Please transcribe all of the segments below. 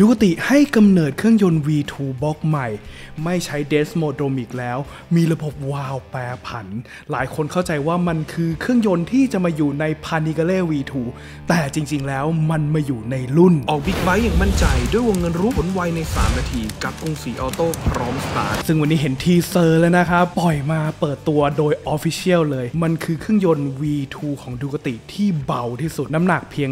ดูติให้กำเนิดเครื่องยนต์ V2 บล็อกใหม่ ไม่ใช้เดสโมโดมิกแล้ว มีระบบวาล์วแปรผัน หลายคนเข้าใจว่ามันคือเครื่องยนต์ที่จะมาอยู่ในพานิกาเล่ V2 แต่จริงๆแล้วมันมาอยู่ในรุ่นออกบิ๊กไบค์อย่างมั่นใจ ด้วยวงเงินรู้ผลไวใน 3 นาที กับองศรีออโต้พร้อมสตาร์ทซึ่งวันนี้เห็นทีเซอร์แล้วนะครับปล่อยมาเปิดตัวโดย Official เลย มันคือเครื่องยนต์ V2 ของดูกติที่เบาที่สุดน้ำหนักเพียง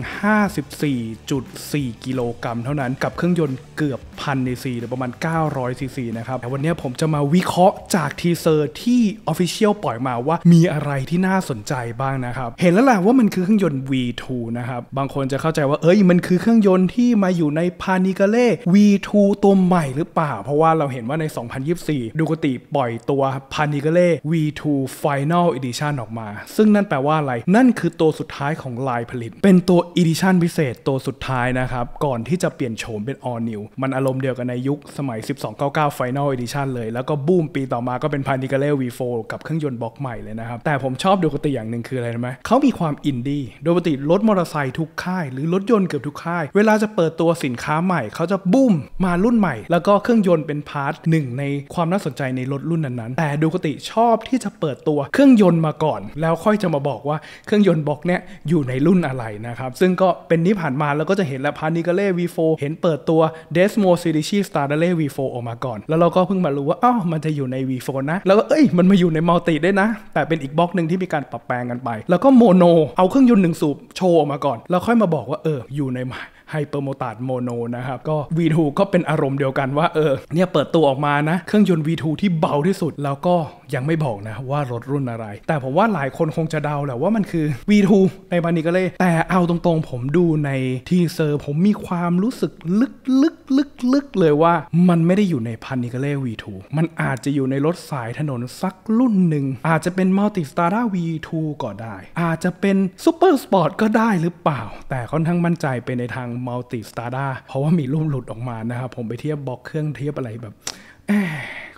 54.4กิโลกรัมเท่านั้นกับับเครื่องยนต์เกือบพันในซีหรือประมาณ900ซีซีนะครับ แต่วันนี้ผมจะมาวิเคราะห์จากทีเซอร์ที่ Official ปล่อยมาว่ามีอะไรที่น่าสนใจบ้างนะครับ เห็นแล้วแหละว่ามันคือเครื่องยนต์ V2 นะครับ บางคนจะเข้าใจว่าเอ้ยมันคือเครื่องยนต์ที่มาอยู่ในพานิกาเล่ V2 ตัวใหม่หรือเปล่า เพราะว่าเราเห็นว่าใน 2024 ดูกติปล่อยตัวพานิกาเล่ V2 Final Edition ออกมา ซึ่งนั่นแปลว่าอะไร นั่นคือตัวสุดท้ายของลายผลิต เป็นตัว Edition พิเศษตัวสุดท้ายนะครับก่อนที่จะเปลี่ยนโฉมมเป็น all new มันอารมณ์เดียวกันในยุคสมัย 1299 Final Edition เลย แล้วก็บูมปีต่อมาก็เป็น p a n i g a l e V4 กับเครื่องยนต์บล็อกใหม่เลยนะครับ แต่ผมชอบดูกติอย่างหนึ่งคืออะไรรู้ไหมเขามีความอินดี้โดยปกติรถมอเตอร์ไซค์ทุกค่าย หรือรถยนต์เกือบทุกค่าย เวลาจะเปิดตัวสินค้าใหม่ เขาจะบูมมารุ่นใหม่ แล้วก็เครื่องยนต์เป็นพาร์ทหนึ่งในความน่าสนใจในรถรุ่นนั้นๆ แต่ดูกติชอบที่จะเปิดตัวเครื่องยนต์มาก่อน แล้วค่อยจะมาบอกว่าเครื่องยนต์บล็อกเนี้ยอยู่ในรุ่นอะไรนะครับซึ่งก็เป็นนี่ผ่านมาแล้วก็จะเห็นแล้วพานิกาเล่ V4 เห็นเปิิดตัว Desmo s e r i s s t a r d a l e V4 ออกมาก่อน แล้วเราก็เพิ่งมารู้ว่า อ้อมันจะอยู่ใน V4 นะ แล้วก็เอ้ย มันมาอยู่ในมัลติได้นะ แต่เป็นอีกบล็อกหนึ่งที่มีการปรับแปลงกันไป แล้วก็โมโนเอาเครื่องยนต์หนึ่งสูบโชว์ออกมาก่อน แล้วค่อยมาบอกว่าเออ อยู่ในมไฮเปอร์โมตาดโมโนนะครับ ก็ V2 ก็เป็นอารมณ์เดียวกันว่าเออเนี่ยเปิดตัวออกมานะ เครื่องยนต์ V2 ที่เบาที่สุด แล้วก็ยังไม่บอกนะว่ารถรุ่นอะไร แต่ผมว่าหลายคนคงจะเดาแหละว่ามันคือ V2 ในบันนิก็เลย แต่เอาตรงๆ ผมดูใน ทีเซอร์ผมมีความรู้สึกลึกลึกลึกลึกเลยว่ามันไม่ได้อยู่ในพันนิกเล่ V2 มันอาจจะอยู่ในรถสายถนนสักรุ่นหนึ่งอาจจะเป็นมัลติสตาร์ V2 ก็ได้ อาจจะเป็นซูเปอร์สปอร์ตก็ได้หรือเปล่า แต่ค่อนข้างมั่นใจไปในทางมัลติสตาร์ด้าเพราะว่ามีรูมหลุดออกมานะครับ ผมไปเทียบบล็อกเครื่องเทียบอะไรแบบ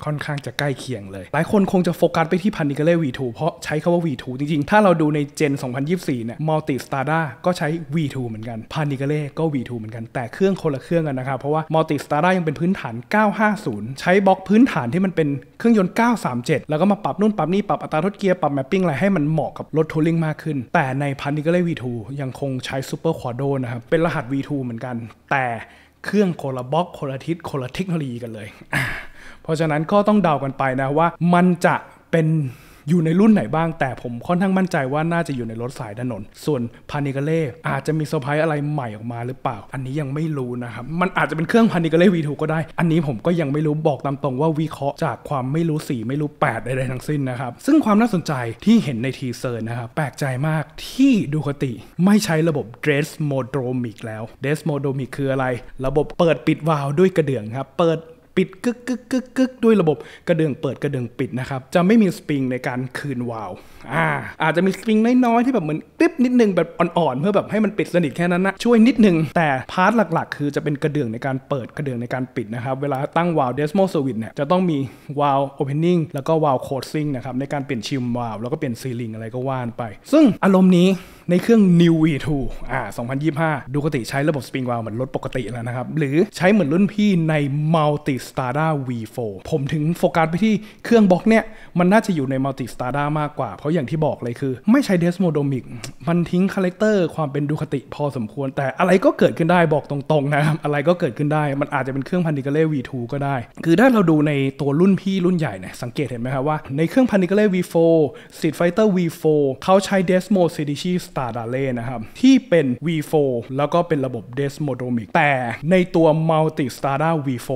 ค่อนข้างจะใกล้เคียงเลย หลายคนคงจะโฟกัสไปที่พันนิกาเล่ V2 เพราะใช้คาว่า V2 จริง ๆ ถ้าเราดูในเจน 2024เนี่ยมัลติสตาร์ด้าก็ใช้ V2 เหมือนกันพันนิกาเล่ก็ V2 เหมือนกัน แต่เครื่องคนละเครื่องกันนะครับ เพราะว่ามัลติสตาร์ด้ายังเป็นพื้นฐาน 950 ใช้บล็อกพื้นฐานที่มันเป็นเครื่องยนต์ 937 แล้วก็มาปรับนู่นปรับนี่ปรับอัตราทดเกียร์ปรับแมปปิ้งอะไรให้มันเหมาะกับรถทัวริงมากขึ้น แต่ในพันนิกาเล่ V2 ยังคงใช้ซูเปอร์ควอโดนะครับเป็นรหัส V2 เหมือนกัน แต่เครื่องคนละบล็อกคนละทิศคนละเทคโนโลยีกันเลยเพราะฉะนั้นก็ต้องเดากันไปนะว่า มันจะเป็นอยู่ในรุ่นไหนบ้าง แต่ผมค่อนข้างมั่นใจว่าน่าจะอยู่ในรถสายถนน ส่วนพานิกาเล่อาจจะมีเซอร์ไพรส์อะไรใหม่ออกมาหรือเปล่า อันนี้ยังไม่รู้นะครับ มันอาจจะเป็นเครื่องพานิกาเล่วีทูก็ได้ อันนี้ผมก็ยังไม่รู้บอกตามตรงว่าวิเคราะห์จากความไม่รู้สีไม่รู้แปดใดๆทั้งสิ้นนะครับซึ่งความน่าสนใจที่เห็นในทีเซอร์นะครับแปลกใจมากที่ดูคติไม่ใช้ระบบเดรสโมโดมิกแล้วเดรสโมโดมิกคืออะไร ระบบเปิดปิดวาล์วด้วยกระเดื่องครับเปิดปิดกึกกึกกึกกึกด้วยระบบกระเดื่องเปิดกระเดื่องปิดนะครับจะไม่มีสปริงในการคืนวาล์วอ่าอาจจะมีสปริงน้อยๆที่แบบเหมือนปิ๊บนิดนึงแบบอ่อนๆเพื่อแบบให้มันปิดสนิทแค่นั้นนะช่วยนิดนึงแต่พาร์ทหลักๆ คือจะเป็นกระเดื่องในการเปิดกระเดื่องในการปิดนะครับเวลาตั้งวาล์วเดสโมสวิตเนี่ยจะต้องมีวาล์วโอเพนนิ่งแล้วก็วาล์วโคดซิงนะครับในการเปลี่ยนชิมวาล์วแล้วก็เปลี่ยนซีลิงอะไรก็ว่านไปซึ่งอารมณ์นี้ในเครื่อง New V2 อ่า 2025 ดูกติใช้ระบบสปริงวาลเหมือนรถปกติแล้วนะครับ หรือใช้เหมือนรุ่นพี่ใน Multi Stada V4 ผมถึงโฟกัสไปที่เครื่องบล็อกเนี่ย มันน่าจะอยู่ใน Multi Stada มากกว่า เพราะอย่างที่บอกเลยคือ ไม่ใช้เดสโมโดมิกมันทิ้งคาแรคเตอร์ความเป็นดูคติพอสมควร แต่อะไรก็เกิดขึ้นได้บอกตรงๆนะครับ อะไรก็เกิดขึ้นได้ มันอาจจะเป็นเครื่องพันดิกเล่ V2 ก็ได้ คือถ้าเราดูในตัวรุ่นพี่รุ่นใหญ่เนี่ย สังเกตเห็นไหมครับว่าในเครื่องพันดิกเล่ V4 Street Fighter V4 เขาใช้ Desmo s e d i c i Star d a l e นะครับ ที่เป็น V4 แล้วก็เป็นระบบ Desmodomic แต่ในตัว Multi Strada V4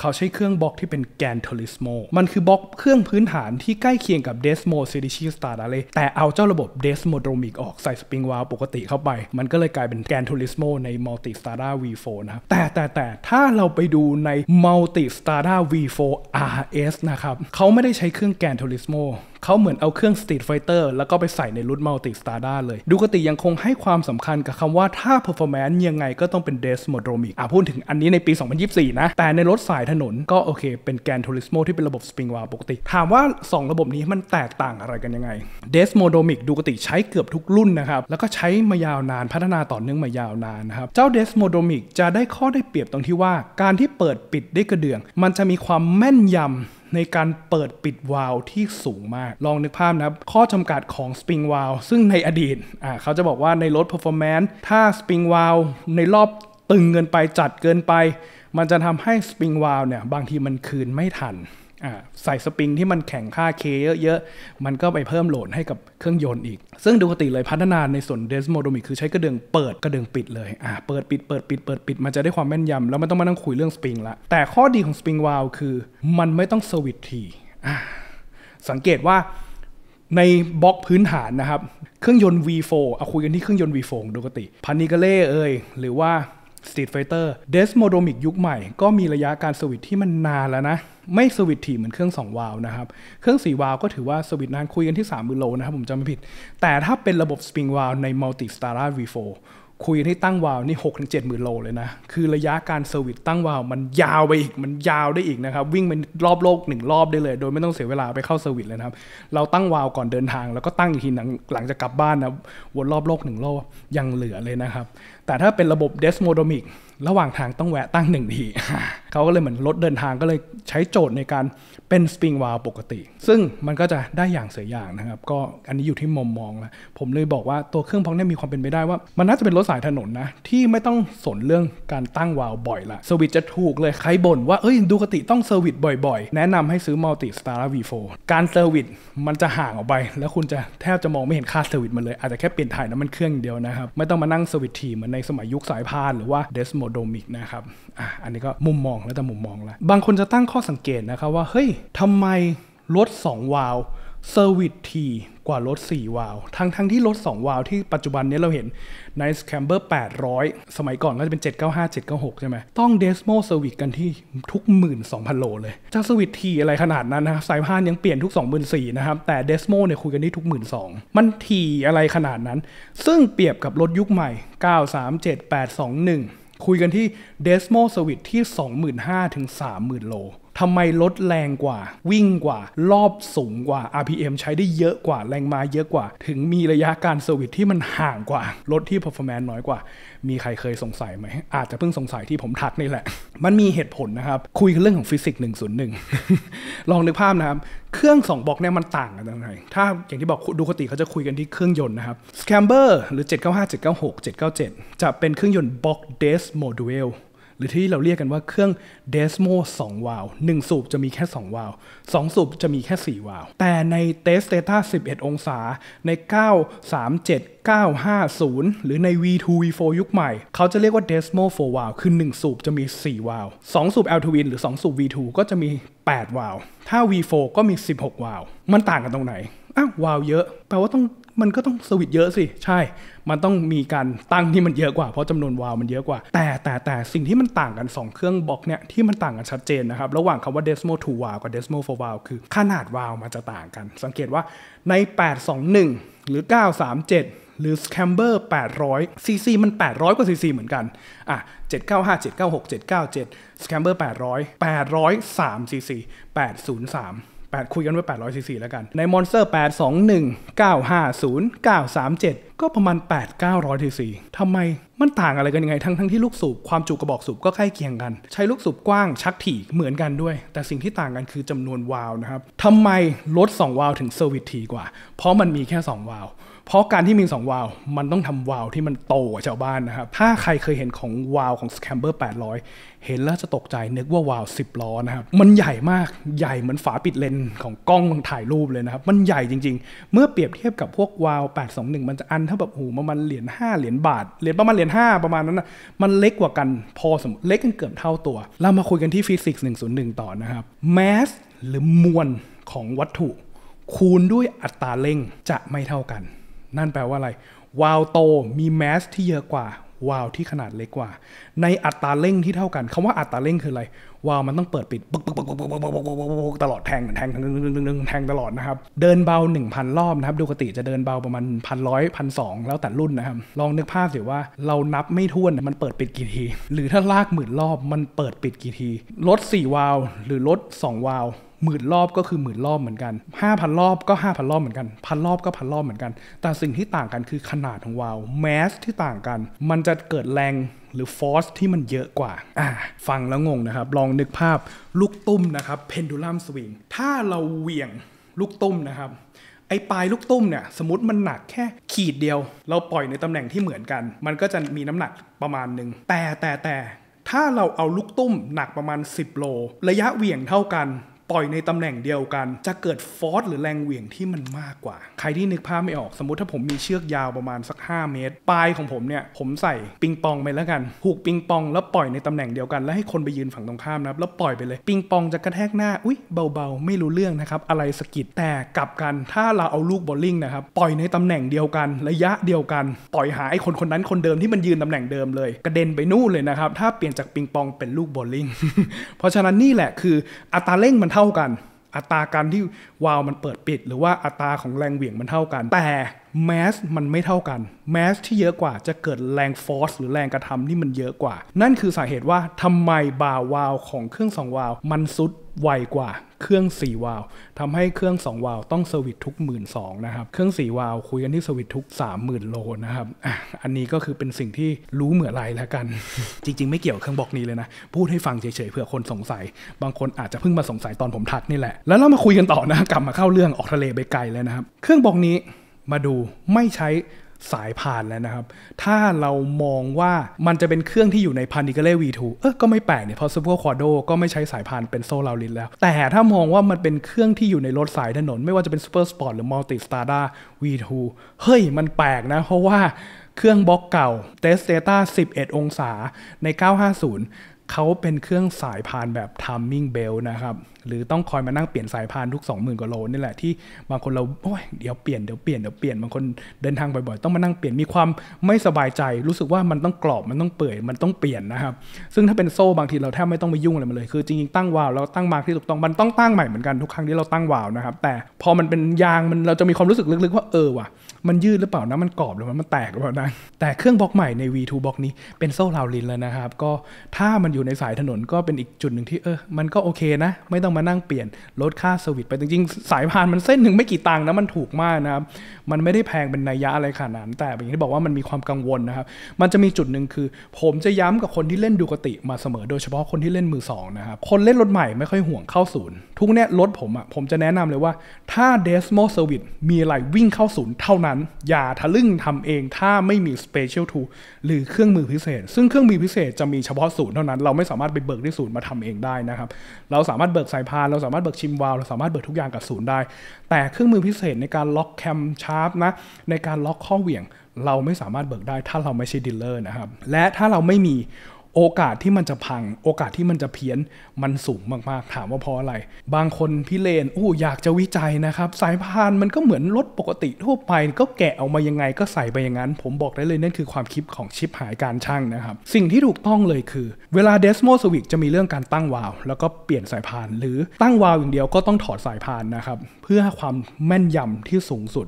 เขาใช้เครื่องบล็อกที่เป็นแกนเทลิสโม มันคือบล็อกเครื่องพื้นฐานที่ใกล้เคียงกับเดสโมเซดิชีสตาร์ดาเลแต่เอาเจ้าระบบเดสโมโดมิกออกใส่สปริงวาลปกติเข้าไป มันก็เลยกลายเป็นแกนเทลิสโมในมัลติสตาร์ดา V4 นะครับ แต่แต่แต่ ถ้าเราไปดูในมัลติสตาร์ดา V4 RS นะครับ เขาไม่ได้ใช้เครื่องแกนเทลิสโมเขาเหมือนเอาเครื่องสตรีทไฟเตอร์แล้วก็ไปใส่ในรุ่นมัลติสตาร์ด้าเลย ดูกติยังคงให้ความสำคัญกับคำว่าถ้าเพอร์ฟอร์แมนซ์ยังไงก็ต้องเป็นเดสมอโดมิกอ่ะพูดถึงอันนี้ในปี 2024 นะ แต่ในรถสายถนนก็โอเคเป็นแกนทูริสโมที่เป็นระบบสปริงวาลปกติ ถามว่า 2 ระบบนี้มันแตกต่างอะไรกันยังไงเดสมอโดมิกดูกติใช้เกือบทุกรุ่นนะครับ แล้วก็ใช้มายาวนานพัฒนาต่อเนื่องมายาวนานนะครับ เจ้าเดสมอโดมิกจะได้ข้อได้เปรียบตรงที่ว่า การที่เปิดปิดได้กระเดื่อง มันจะมีความแม่นยำในการเปิดปิดวาล์วที่สูงมาก ลองนึกภาพนะครับ ข้อจำกัดของสปริงวาล์วซึ่งในอดีต เขาจะบอกว่าในรถเพอร์ฟอร์แมนซ์ ถ้าสปริงวาล์วในรอบตึงเกินไปจัดเกินไป มันจะทำให้สปริงวาล์วเนี่ย บางทีมันคืนไม่ทันใส่สปริงที่มันแข็งค่าเคเยอะๆมันก็ไปเพิ่มโหลดให้กับเครื่องยนต์อีก ซึ่งดูกติเลยพัฒนาในส่วนเดสโมโดมิกคือใช้กระเดืองเปิด กระเดืองปิดเลยอ่าเปิดปิดเปิดปิดเปิดปิด มันจะได้ความแม่นยำแล้วไม่ต้องมานั่งคุยเรื่องสปริงละ แต่ข้อดีของสปริงวาลคือ มันไม่ต้องสวิตทีอ่าสังเกตว่าในบล็อกพื้นฐานนะครับ เครื่องยนต์ V4 เอาคุยกันที่เครื่องยนต์ V4 ดูกติพานิกเล่เอ่ยหรือว่า Street Fighter d e s m o d o m i c ยุคใหม่ ก็มีระยะการสวิตที่มันนานแล้วนะไม่สวิตถี่เหมือนเครื่อง 2 วาล์นะครับ เครื่อง 4 วาล์ก็ถือว่าสวิตนานคุยกันที่ 3 มือโล นะครับ ผมจำไม่ผิด แต่ถ้าเป็นระบบสปริงวาล์วในติสตาร t a r a โฟคุยกันที่ตั้งวาล์นี่หกถึงเจ็ดหมื่นโลเลยนะ คือระยะการเซอร์วิสตั้งวาล์มันยาวไปอีก มันยาวได้อีกนะครับ วิ่งเป็นรอบโลกหนึ่งรอบได้เลย โดยไม่ต้องเสียเวลาไปเข้าเซอร์วิสเลยนะครับ เราตั้งวาล์ก่อนเดินทางแล้วก็ตั้งอีกทีหลังหลังจากกลับบ้านนะวนรอบโลกหนึ่งรอบยังเหลือเลยนะครับ แต่ถ้าเป็นระบบเดสโมโดมิกระหว่างทางต้องแวะตั้งหนึ่งทีเขาก็เลยเหมือนรถเดินทางก็เลยใช้โจทย์ในการเป็นสปริงวาลปกติ ซึ่งมันก็จะได้อย่างเสียอย่างนะครับ ก็อันนี้อยู่ที่มุมมองละผมเลยบอกว่าตัวเครื่องพองนี่มีความเป็นไปได้ว่า มันน่าจะเป็นรถสายถนนนะ ที่ไม่ต้องสนเรื่องการตั้งวาลบ่อยละสวิตจะถูกเลยใครบ่นว่า เอ้ย ดูกติต้องเซอร์วิสบ่อยๆ แนะนำให้ซื้อมัลติสตาร์วีโฟการเซอร์วิสมันจะห่างออกไป แล้วคุณจะแทบจะมองไม่เห็นค่าเซอร์วิสมันเลยอาจจะแค่เปลี่ยนถ่ายน้ำมันเครื่องเดียวนะครับไม่ต้องมานั่งเซอร์วิสทีเหมือนในสมัยยุคสายพานหรือว่าเดสโมโดมิกนะครับอ่ะอันนี้ก็มุมมององแล้วแต่มุมมองละบางคนจะตั้งข้อสังเกตนะครับว่า เฮ้ยทำไมรถ 2 วาล์เซอร์วิสทีกว่ารถ 4 วาล์ทั้งทั้งที่รถ 2 วาล์ที่ปัจจุบันนี้เราเห็น Nice Camber 800 สมัยก่อนก็จะเป็น 795 796 ใช่ไหมต้อง Desmo Service กันที่ทุก 12,000โลเลย จะสวิตทีอะไรขนาดนั้นนะครับสายพานยังเปลี่ยนทุก 24,000นะครับ แต่ Desmo เนี่ยคุยกันที่ทุก 12,000มันทีอะไรขนาดนั้น ซึ่งเปรียบกับรถยุคใหม่ 937 821คุยกันที่ Desmo Service ที่ 25,000ถึง 30,000โลทำไมลดแรงกว่าวิ่งกว่ารอบสูงกว่า RPM ใช้ได้เยอะกว่าแรงมาเยอะกว่า ถึงมีระยะการเซอร์วิสที่มันห่างกว่า รถที่ performance น้อยกว่า มีใครเคยสงสัยไหม อาจจะเพิ่งสงสัยที่ผมทักนี่แหละ มันมีเหตุผลนะครับ คุยกันเรื่องของฟิสิกส์101 ลองนึกภาพนะครับ เครื่อง2บล็อกเนี่ยมันต่างกันยังไงถ้าอย่างที่บอกดูคติเขาจะคุยกันที่เครื่องยนต์นะครับ Scamber หรือ795 796 797 จะเป็นเครื่องยนต์ Box d e s Module หรือที่เราเรียกกันว่าเครื่องเดสโม2วาล์ว1 สูบจะมีแค่ 2 วาล์ว2สูบจะมีแค่ 4 วาล์วแต่ในเทสเตต้า11 องศาใน 937 950 หรือใน V2 V4 ยุคใหม่ เขาจะเรียกว่า Desmo 4วาล์วคือ 1 สูบจะมี4 วาล์ว2สูบ L twin หรือ 2 สูบ V2 ก็จะมี 8 วาล์วถ้า V4 ก็มี 16 วาล์วมันต่างกันตรงไหน อ้าววาล์วเยอะ แปลว่าต้องมันก็ต้องสวิตเยอะสิ ใช่ มันต้องมีการตั้งที่มันเยอะกว่า เพราะจำนวนวาล์วมันเยอะกว่า แต่แต่แต่สิ่งที่มันต่างกัน 2 เครื่องบล็อกเนี่ยที่มันต่างกันชัดเจนนะครับ ระหว่างคำว่า d e s m a l o valve กับ d e s m o 4 valve คือขนาดวาล์วมันจะต่างกัน สังเกตว่าใน 821 หรือ 937 หรือ Scamber 800 CC มัน 800กว่า CC เหมือนกันอ่ะ795 796 797 Scamber 800 803 CC 803 8คุยกันว้800ซีซีแล้วกัน ในมอนสเตอร์8 2 1 9 5 0 9 3 7 ก็ประมาณ 8 900ซีซีทำไมมันต่างอะไรกันยังไงทั้งทั้งที่ลูกสูบความจุกระบอกสูบก็ใกล้เคียงกัน ใช้ลูกสูบกว้างชักถี่เหมือนกันด้วย แต่สิ่งที่ต่างกันคือจำนวนวาล์วนะครับทำไมลด 2 วาล์วถึงเซอร์วิสถี่กว่า เพราะมันมีแค่ 2วาล์วเพราะการที่มี 2วาล์วมันต้องทำวาล์วที่มันโตกว่าชาวบ้านนะครับถ้าใครเคยเห็นของวาล์วของ Scamber 800เห็นแล้วจะตกใจนึกว่าวาวสิบล้อนะครับมันใหญ่มากใหญ่เหมือนฝาปิดเลนของกล้องถ่ายรูปเลยนะครับ มันใหญ่จริง ๆ เมื่อเปรียบเทียบกับพวกวาว821 มันจะอันเท่าแบบหูมันเหรียญ5เหรียญบาทเหรียญประมาณเหรียญ5ประมาณนั้นนะมันเล็กกว่ากัน พอสมเล็กกันเกือบเท่าตัว เรามาคุยกันที่ฟิสิกส์101 ต่อนะครับแมสหรือมวลของวัตถุ คูณด้วยอัตราเร่งจะไม่เท่ากัน นั่นแปลว่าอะไร วาลโตมีแมสที่เยอะกว่าวาล์วที่ขนาดเล็กกว่า ในอัตราเร่งที่เท่ากันคำว่าอัตราเร่งคืออะไรวาล์วมันต้องเปิดปิดตลอดแทงแทงแทงแทงตลอดนะครับเดินเบา 1,000 รอบนะครับดูกติจะเดินเบาประมาณพันร้อยพันสองแล้วแต่รุ่นนะครับ ลองนึกภาพสิว่าเรานับไม่ท้วนมันเปิดปิดกี่ทีหรือถ้าลากหมื่นรอบมันเปิดปิดกี่ที รถ4วาล์วหรือรถ2วาล์วหมื่นรอบก็คือหมื่นรอบเหมือนกัน5,000รอบก็5,000รอบเหมือนกัน พันรอบก็พันรอบเหมือนกัน แต่สิ่งที่ต่างกันคือขนาดของวาล์วแมสที่ต่างกัน มันจะเกิดแรงหรือฟอสที่มันเยอะกว่าอ่าฟังแล้วงงนะครับ ลองนึกภาพลูกตุ้มนะครับเพนดูลัมสวิงถ้าเราเหวี่ยงลูกตุ้มนะครับ ไอปลายลูกตุ้มเนี่ยสมมติมันหนักแค่ขีดเดียว เราปล่อยในตำแหน่งที่เหมือนกัน มันก็จะมีน้ำหนักประมาณหนึ่งแต่แต่แต่ ถ้าเราเอาลูกตุ้ม หนักประมาณ 10โล ระยะเหวี่ยงเท่ากันปล่อยในตำแหน่งเดียวกันจะเกิดฟอร์สหรือแรงเหวี่ยงที่มันมากกว่า ใครที่นึกภาพไม่ออก สมมติถ้าผมมีเชือกยาวประมาณสัก 5 เมตร ปลายของผมเนี่ย ผมใส่ปิงปองไปแล้วกันผูกปิงปอง แล้วปล่อยในตำแหน่งเดียวกันแล้วให้คนไปยืนฝั่งตรงข้ามนะแล้วปล่อยไปเลยปิงปองจะกระแทกหน้าอุ้ยเบาๆ ไม่รู้เรื่องนะครับอะไรสกิดแต่กลับกันถ้าเราเอาลูกบอลลิงนะครับปล่อยในตำแหน่งเดียวกัน ระยะเดียวกัน ปล่อยหาไอ้คนคนนั้นคนเดิมที่มันยืนตำแหน่งเดิมเลยกระเด็นไปนู่นเลยนะครับถ้าเปลี่ยนจากปิงปองเป็นลูกบอลลิงเพราะฉะนั้นนี่แหละคืออัตราเร่งมันเท่ากัน อัตราการที่วาล์วมันเปิดปิดหรือว่าอัตราของแรงเหวี่ยงมันเท่ากัน แต่แมสมันไม่เท่ากันแมสที่เยอะกว่าจะเกิดแรงฟอร์สหรือแรงกระทำที่มันเยอะกว่า นั่นคือสาเหตุว่าทำไมบาวาลของเครื่องสองวาล์วมันซุดไวกว่าเครื่อง 4วาล์วทำให้เครื่อง 2 วาล์วต้องเซอร์วิสทุก 1 2ื่นนะครับ เครื่อง 4 วาล์วคุยกันที่เซอร์วิสทุก 30,000 โลนะครับออันนี้ก็คือเป็นสิ่งที่รู้เหมือไรแล้วกัน จริงๆ ไม่เกี่ยวเครื่องบอกนี้เลยนะ พูดให้ฟังเฉยๆเผื่อคนสงสัย บางคนอาจจะเพิ่งมาสงสัยตอนผมทักนี่แหละ แล้วเรามาคุยกันต่อนะ กลับมาเข้าเรื่องออกทะเลไปไกลเลยนะครับ เครื่องบอกนี้มาดูไม่ใช้สายพานแล้วนะครับ ถ้าเรามองว่ามันจะเป็นเครื่องที่อยู่ในพันดิเกเล่ V2 เออก็ไม่แปลกเนี่ย เพราะซูเปอร์คอร์โดก็ไม่ใช้สายพานเป็นโซลาริสแล้ว แต่ถ้ามองว่ามันเป็นเครื่องที่อยู่ในรถสายถนนไม่ว่าจะเป็นซูเปอร์สปอร์ตหรือมัลติสตาร์ด้า V2 เฮ้ยมันแปลกนะ เพราะว่าเครื่องบล็อกเก่า Test d a ้า11 องศาใน 950 เขาเป็นเครื่องสายพานแบบ Timing b e l ลนะครับหรือต้องคอยมานั่งเปลี่ยนสายพานทุก20,000กว่าโลนี่แหละที่บางคนเราโอ้ยเดี๋ยวเปลี่ยนเดี๋ยวเปลี่ยนเดี๋ยวเปลี่ยนบางคนเดินทางบ่อยๆต้องมานั่งเปลี่ยนมีความไม่สบายใจ รู้สึกว่ามันต้องกรอบมันต้องเปื่อยมันต้องเปลี่ยนนะครับ ซึ่งถ้าเป็นโซ่บางที เราแทบไม่ต้องไปยุ่งอะไรมันเลย คือจริงๆตั้งวาล์วแล้วตั้งมาที่ถูกต้องมันต้องตั้งใหม่เหมือนกันทุกครั้งที่เราตั้งวาล์วนะครับ แต่พอมันเป็นยางมันเราจะมีความรู้สึกลึกๆว่าเออว่ะมันยืดหรือเปล่านะมันกรอบหรือมันแตกหรือเปล่านะแต่เครื่องบล็อกใหม่ใน V2 บล็อกนี้เป็นโซ่ราวลินแล้วนะครับก็ถ้ามันอยู่ในสายถนนก็เป็นอีกจุดหนึ่งที่เออมันก็โอเคนะไม่ต้องมานั่งเปลี่ยนลดค่าสวิตไปจริงๆ สายพานมันเส้นหนึ่งไม่กี่ตังค์นะมันถูกมากนะครับ มันไม่ได้แพงเป็นนัยยะอะไรขนาดนั้น แต่อย่างที่บอกว่ามันมีความกังวลนะครับ มันจะมีจุดหนึ่งคือ ผมจะย้ำกับคนที่เล่นดูกติมาเสมอโดยเฉพาะคนที่เล่นมือสองนะครับ คนเล่นรถใหม่ไม่ค่อยห่วงเข้าศูนย์ทุกเนี้ยรถผมอะ่ะผมจะแนะนำเลยว่าถ้าเดสม o สวิตมีอะไรวิ่งเข้าศูนย์ เท่านั้น อย่าทะลึ่งทำเอง ถ้าไม่มีสเปเชียลทูหรือเครื่องมือพิเศษ ซึ่งเครื่องมือพิเศษจะมีเฉพาะศูนย์เท่านั้นเราไม่สามารถไปเบิกที่ศูนย์มาทำเองได้นะครับเราสามารถเบิกสายพานเราสามารถเบิกชิมวาลเราสามารถเบิกทุกอย่างกับศูนย์ได้ แต่เครื่องมือพิเศษในการล็อกแคมชาร์ปนะในการล็อกข้อเหวี่ยง เราไม่สามารถเบิกได้ถ้าเราไม่ใช่ดีลเลอร์นะครับและถ้าเราไม่มีโอกาสที่มันจะพัง โอกาสที่มันจะเพี้ยน มันสูงมาก ๆ ถามว่าเพราะอะไร บางคนพี่เลน อู้อยากจะวิจัยนะครับ สายพานมันก็เหมือนรถปกติทั่วไป ก็แกะออกมายังไงก็ใส่ไปอย่างนั้น ผมบอกได้เลย นั่นคือความคิดของชิปหายการช่างนะครับ สิ่งที่ถูกต้องเลยคือ เวลาเดสโมสวิกจะมีเรื่องการตั้งวาล์วแล้วก็เปลี่ยนสายพาน หรือตั้งวาล์วอย่างเดียวก็ต้องถอดสายพานนะครับเพื่อความแม่นยำที่สูงสุด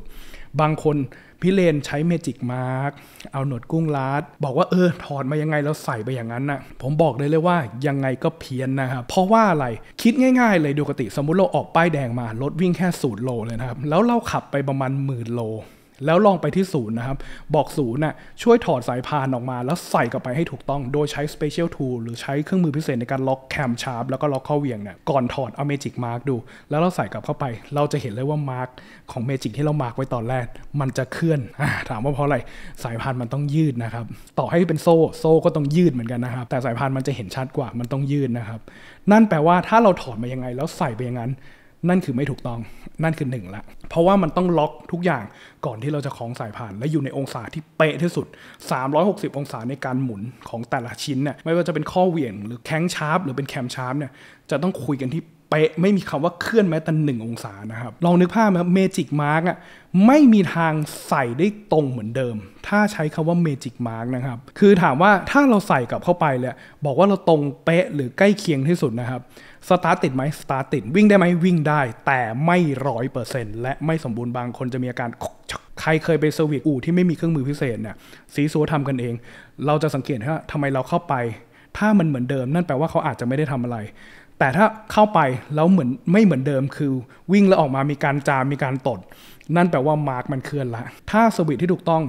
บางคนพี่เลนใช้เมจิกมาร์กเอาหนวดกุ้งลัดบอกว่า เออถอดมายังไง แล้วใส่ไปอย่างนั้นนะ่ะผมบอกเลยเลยว่ายังไงก็เพี้ยนนะครับ เพราะว่าอะไร คิดง่าย ๆ เลยดูกติสมมุติเราออกป้ายแดงมา รถวิ่งแค่สูตรโลเลยนะครับ แล้วเราขับไปประมาณหมื่นโลแล้วลองไปที่ศูนย์นะครับ บอกศูนย์น่ะช่วยถอดสายพานออกมา แล้วใส่กลับไปให้ถูกต้องโดยใช้ special tool หรือใช้เครื่องมือพิเศษในการล็อกแคมชาร์ปแล้วก็ล็อกข้อเวียงเนี่ยก่อนถอดเอาเมจิกมาร์กดู แล้วเราใส่กลับเข้าไป เราจะเห็นเลยว่ามาร์กของเมจิกที่เรามาร์กไว้ตอนแรก มันจะเคลื่อนอถามว่าเพราะอะไร สายพานมันต้องยืดนะครับ ต่อให้เป็นโซ่โซ่ก็ต้องยืดเหมือนกันนะครับแต่สายพานมันจะเห็นชัดกว่ามันต้องยืดนะครับนั่นแปลว่าถ้าเราถอดมายังไง แล้วใส่ไปอย่างนั้นนั่นคือไม่ถูกต้อง นั่นคือหนึ่งละ เพราะว่ามันต้องล็อกทุกอย่างก่อนที่เราจะคล้องสายผ่าน และอยู่ในองศาที่เป๊ะที่สุด 360 องศาในการหมุนของแต่ละชิ้นเนี่ยไม่ว่าจะเป็นข้อเหวี่ยง หรือแข้งชาร์ป หรือเป็นแคมชาร์ปเนี่ย จะต้องคุยกันที่เป๊ะไม่มีคำว่าเคลื่อนแม้แต่หนึ่งองศานะครับ ลองนึกภาพนะเมจิกมาร์กอ่ะไม่มีทางใส่ได้ตรงเหมือนเดิม ถ้าใช้คำว่าเมจิกมาร์กนะครับ คือถามว่าถ้าเราใส่กับเข้าไปเลยบอกว่าเราตรงเป๊ะหรือใกล้เคียงที่สุดนะครับสตาร์ตติดไหมสตาร์ตติดวิ่งได้ไหมวิ่งได้แต่ไม่ร้อยเปอร์เซ็นต์และไม่สมบูรณ์บางคนจะมีอาการใครเคยไปเซอร์วิสอู่ที่ไม่มีเครื่องมือพิเศษเนี่ยสีสัวทำกันเอง เราจะสังเกตว่าทำไมเราเข้าไปถ้ามันเหมือนเดิมนั่นแปลว่าเขาอาจจะไม่ได้ทำอะไร แต่ถ้าเข้าไปแล้วเหมือนไม่เหมือนเดิม คือวิ่งแล้วออกมามีการจามมีการตด นั่นแปลว่ามาร์กมันเคลื่อนละถ้าสวิตที่ถูกต้อง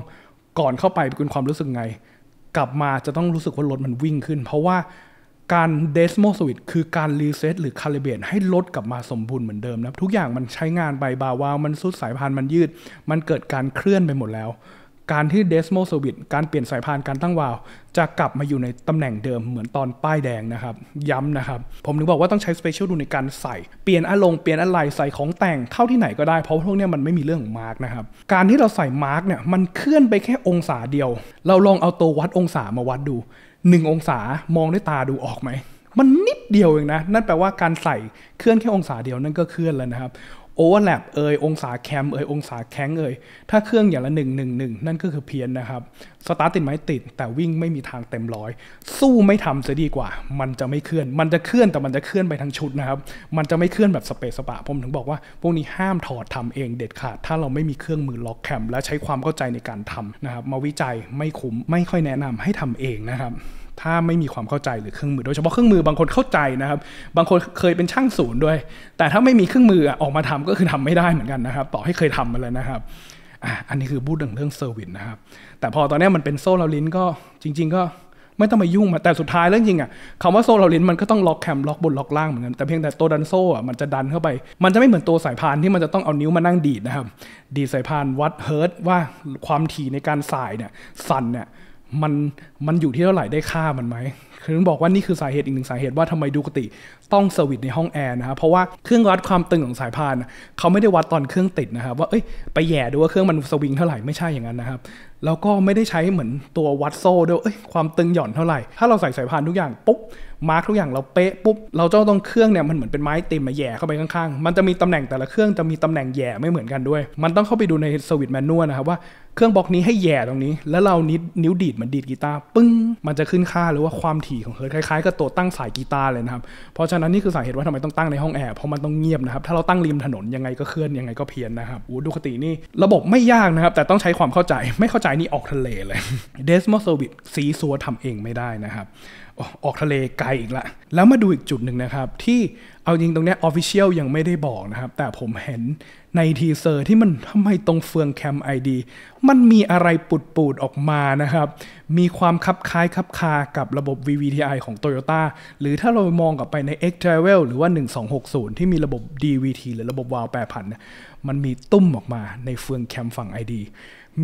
ก่อนเข้าไปเป็นความรู้สึกไง กลับมาจะต้องรู้สึกว่ารถมันวิ่งขึ้น เพราะว่าการเดสโมสวิตคือการรีเซ็ตหรือคาลิเบตให้ลดกลับมาสมบูรณ์เหมือนเดิมนะทุกอย่างมันใช้งานไปบาวาวมันสุดสายพานมันยืด มันเกิดการเคลื่อนไปหมดแล้วการที่เดสโมเซอวิตการเปลี่ยนสายพานการตั้งวาล์วจะกลับมาอยู่ในตำแหน่งเดิมเหมือนตอนป้ายแดงนะครับ ย้ำนะครับ ผมถึงบอกว่าต้องใช้สเปเชียลดูในการใส่เปลี่ยนอารมณ์เปลี่ยนอะไรใส่ของแต่งเข้าที่ไหนก็ได้ เพราะพวกนี้มันไม่มีเรื่ององมาร์กนะครับ การที่เราใส่มาร์กเนี่ยมันเคลื่อนไปแค่องศาเดียว เราลองเอาตัววัดองศามาวัดดู 1 องศามองด้วยตาดูออกไหมมันนิดเดียวเองนะนั่นแปลว่าการใส่เคลื่อนแค่องศาเดียวนั่นก็เคลื่อนแล้วนะครับโอเวอร์แลปเอยองศาแคมเอยองศาแข้งเอยถ้าเครื่องอย่างละ1 1 1นั่นก็คือเพี้ยนนะครับ สตาร์ติดไหมติด แต่วิ่งไม่มีทางเต็มร้อยสู้ไม่ทำจะดีกว่า มันจะไม่เคลื่อน มันจะเคลื่อนแต่มันจะเคลื่อนไปทางชุดนะครับ มันจะไม่เคลื่อนแบบสเปซสปะผมถึงบอกว่า พวกนี้ห้าม ถอดทำเองเด็ดขาดถ้าเราไม่มีเครื่องมือล็อกแคม และใช้ความเข้าใจในการทำนะครับมาวิจัยไม่คุ้มไม่ค่อยแนะนำให้ทำเองนะครับถ้าไม่มีความเข้าใจหรือเครื่องมือโดยเฉพาะเครื่องมือบางคนเข้าใจนะครับบางคนเคยเป็นช่างศูนย์ด้วย แต่ถ้าไม่มีเครื่องมือออกมาทำก็คือทำไม่ได้เหมือนกันนะครับต่อให้เคยทำมาแล้วนะครับอันนี้คือพูดถึงเรื่องเซอร์วิสนะครับแต่พอตอนนี้มันเป็นโซ่าราลิ้นก็จริงๆ ก็ไม่ต้องมายุ่งมาแต่สุดท้ายเรื่องจริงอ่ะคำว่าโซ่าราลิ้นมันก็ต้องล็อกแคมล็อกบนล็อกล่างเหมือนกันแต่เพียงแต่ตัวดันโซ่อ่ะมันจะดันเข้าไป มันจะไม่เหมือนตัวสายพานที่มันจะต้องเอานิ้วมานั่งดีดนะครับ ดีดสายพานวัดเฮิร์ตว่าความถี่ในการสายเนี่ยสั่นเนี่ยมันมันอยู่ที่เท่าไหร่ได้ค่ามันไหมคือบอกว่านี่คือสาเหตุอีกหนึ่งสาเหตุว่าทำไมดูกติ ต้องสวิตในห้องแอร์นะครับเพราะว่าเครื่องวัดความตึงของสายพานเขาไม่ได้วัดตอนเครื่องติดนะครับว่าเอ้ยไปแย่ดูว่าเครื่องมันสวิงเท่าไหร่ไม่ใช่อย่างนั้นนะครับ แล้วก็ไม่ได้ใช้เหมือนตัววัดโซ่ด้วยเอ้ยความตึงหย่อนเท่าไหร่ ถ้าเราใส่สายพานทุกอย่างปุ๊บมาร์กทุกอย่างเราเป๊ะปุ๊บ เราจะต้องเครื่องเนี่ยมันเหมือนเป็นไม้ติมมาแย่เข้าไปข้างๆ มันจะมีตำแหน่งแต่ละเครื่องจะมีตำแหน่งแย่ไม่เหมือนกันด้วย มันต้องเข้าไปดูในสวิตแมนนวลนะครับว่าเครื่องบล็อกนี้ให้แย่ตรงนี้ แล้วเรานิดนิ้วดีดเหมือนดีดกีตาร์ปึ้ง มันจะขึ้นค่าหรือว่าความถี่ของเฮิร์ตคล้ายๆกับตัวตั้งสายกีตาร์เลยนะครับ เพราะฉะนั้นนี่คือสาเหตุว่าทำไมต้องตั้งในห้องแอร์เพราะมันต้องเงียบนะครับ ถ้าเราตั้งริมถนนยังไงก็เคลื่อนยังไงก็เพี้ยนนะครับอูดูคตินี่ระบบไม่ยากนะครับแต่ต้องใช้ความเข้าใจไม่เข้าใจนี่ออกทะเลเลยเดสมอสโซบิสีซัวทำเองไม่ได้นะครับออกทะเลไกลอีกละ แล้วมาดูอีกจุดหนึ่งนะครับ ที่เอาจริงตรงนี้ออฟฟิเชียลยังไม่ได้บอกนะครับ แต่ผมเห็นในทีเซอร์ที่มันทำไมตรงเฟืองแคมไอดีมันมีอะไรปูดๆออกมานะครับ มีความคับคล้ายคับคา กับระบบ VVTi ของ Toyota หรือถ้าเรามองกลับไปใน x t r a v e l หรือว่า 1260 ที่มีระบบ DVT หรือระบบวาล์วแปรผันมันมีตุ้มออกมาในเฟืองแคมฝั่ง ID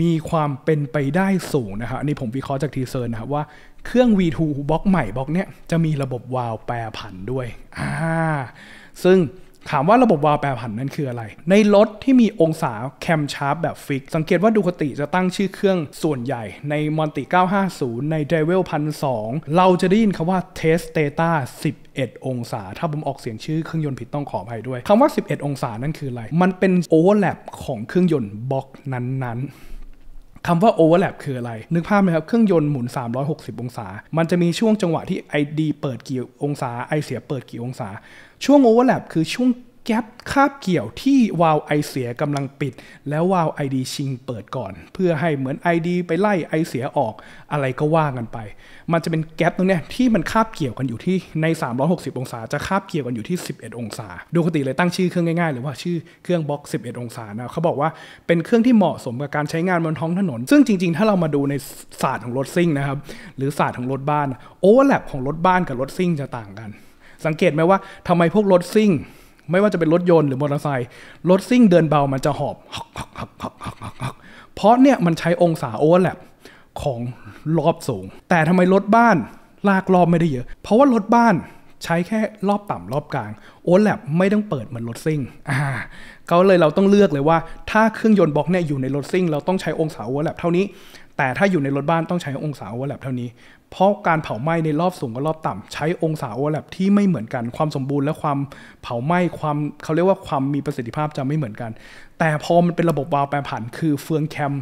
มีความเป็นไปได้สูงนะครับนี่ผมวิเคราะห์จากทีเซอร์นะครับว่าเครื่อง V2 บล็อกใหม่บล็อกเนี้ยจะมีระบบวาล์วแปรผันด้วย อ่า ซึ่งถามว่าระบบวาล์วแปรผันนั้นคืออะไร ในรถที่มีองศาแคมชาร์ปแบบฟิก สังเกตว่าดูคติจะตั้งชื่อเครื่องส่วนใหญ่ ในมอนติ950 ในเดวิลพันสเราจะได้ยินคำว่า Test Data 11 องศา ถ้าผมออกเสียงชื่อเครื่องยนต์ผิดต้องขออภัยด้วย คำว่า 11 องศานั่นคืออะไร มันเป็นโอเวอร์แลปของเครื่องยนต์บล็อก นั้นๆคำว่า overlap คืออะไร นึกภาพไหมครับ เครื่องยนต์หมุน 360 องศา มันจะมีช่วงจังหวะที่ ID เปิดกี่องศา I เสียเปิดกี่องศา ช่วง overlap คือช่วงแก๊ปคาบเกี่ยวที่วาลวไอเสียกำลังปิด แล้ววาลวไอดีชิงเปิดก่อน เพื่อให้เหมือน ID ไปไล่ไอเสียออกอะไรก็ว่ากันไป มันจะเป็นแก๊ปตรงนี้ที่มันคาบเกี่ยวกันอยู่ที่ใน 360 องศา จะคาบเกี่ยวกันอยู่ที่ 11 องศาโดยปกติเลยตั้งชื่อเครื่องง่ายๆหรือว่าชื่อเครื่องบล็อก11 องศานะเขาบอกว่าเป็นเครื่องที่เหมาะสมกับการใช้งานบนท้องถนน ซึ่งจริงๆ ถ้าเรามาดูในศาสตร์ของรถซิ่งนะครับหรือศาสตร์ของรถบ้านโอเวอร์แลปของรถบ้านกับรถซิ่งจะต่างกันสังเกตไหมว่าทำไมพวกรถซิ่งไม่ว่าจะเป็นรถยนต์หรือมอเตอร์ไซค์รถซิ่งเดินเบามันจะหอบ เพราะเนี่ยมันใช้องศาโอเวอร์แลปของรอบสูง แต่ทำไมรถบ้านลากรอบไม่ได้เยอะ เพราะว่ารถบ้านใช้แค่รอบต่ำ รอบกลางโอเวอร์แลปไม่ต้องเปิดเหมือนรถซิ่งอ่าเขาเลยเราต้องเลือกเลยว่า ถ้าเครื่องยนต์บล็อกเนี่ยอยู่ในรถซิ่ง เราต้องใช้องศาโอเวอร์แลปเท่านี้ แต่ถ้าอยู่ในรถบ้านต้องใช้องศาโอเวอร์แลปเท่านี้เพราะการเผาไหม้ในรอบสูงกับรอบต่ำใช้องศาโอเวอร์แลปที่ไม่เหมือนกันความสมบูรณ์และความเผาไหม้ความเขาเรียกว่าความมีประสิทธิภาพจะไม่เหมือนกันแต่พอมันเป็นระบบวาล์วแปรผันคือเฟืองแคม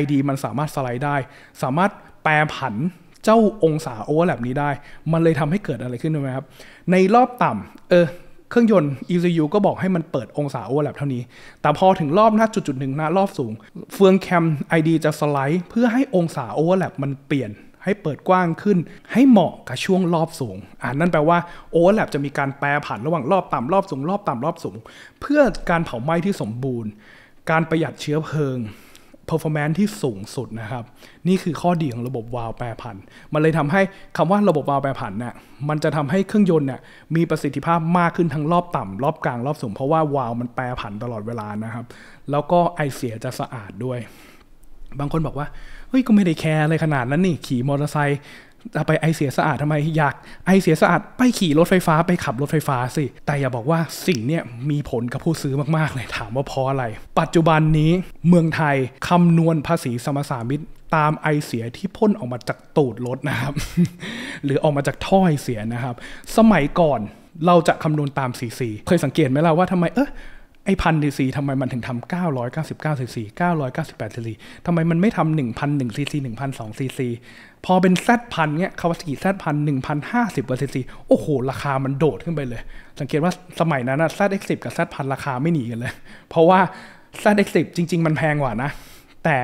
ID มันสามารถสไลด์ได้ สามารถแปรผันเจ้าองศาโอเวอร์แลปนี้ได้มันเลยทำให้เกิดอะไรขึ้นรู้ไหมครับ ในรอบต่ำเออครื่องยนต์ ECU ก็บอกให้มันเปิดองศาโอเวอร์แลปเท่านี้แต่พอถึงรอบหน้าจุดจุดหนึ่งหน้ารอบสูง เฟืองแคม ID จะสไลด์เพื่อให้องศาโอเวอร์แลปมันเปลี่ยนให้เปิดกว้างขึ้นให้เหมาะกับช่วงรอบสูงอ่านั่นแปลว่าโอเวอร์แลปจะมีการแปรผันระหว่างรอบต่ำรอบสูง รอบต่ำรอบสูง เพื่อการเผาไหม้ที่สมบูรณ์ การประหยัดเชื้อเพลิง performance ที่สูงสุดนะครับ นี่คือข้อดีของระบบวาล์วแปรผัน มันเลยทำให้คำว่าระบบวาล์วแปรผันเนี่ยมันจะทำให้เครื่องยนต์เนี่ยมีประสิทธิภาพมากขึ้นทั้งรอบต่ำรอบกลางรอบสูงเพราะว่าวาล์วมันแปรผันตลอดเวลานะครับ แล้วก็ไอเสียจะสะอาดด้วย บางคนบอกว่าเฮ้ยก็ไม่ได้แคร์อะไรขนาดนั้นนี่ ขี่มอเตอร์ไซค์จะไปไอเสียสะอาดทำไม อยากไอเสียสะอาด ไปขี่รถไฟฟ้าไปขับรถไฟฟ้าสิ แต่อย่าบอกว่าสิ่งเนี้ยมีผลกับผู้ซื้อมากๆเลยถามว่าเพราะอะไร ปัจจุบันนี้เมืองไทยคำนวณภาษีสมสามิตตามไอเสียที่พ่นออกมาจากตูดรถนะครับ หรือออกมาจากท่อไอเสียนะครับ สมัยก่อนเราจะคำนวณตามซีซีเคยสังเกตไหมล่ะว่าทำไมเออไอ้พันซีซีทำไมมันถึงทำ999ซีซี998ซีซีทำไมมันไม่ทำ 1,001ซีซี1,002ซีซีพอเป็นแซดพันเนี้ยคาวาสกิแซดพันหนึ่งพันห้าสิบเปอร์เซ็นซีโอ้โห ราคามันโดดขึ้นไปเลย สังเกตว่าสมัยนั้นนะแซดเอ็กซิบกับแซดพันราคาไม่หนีกันเลย เพราะว่าแซดเอ็กซิบจริง ๆ มันแพงกว่านะ แต่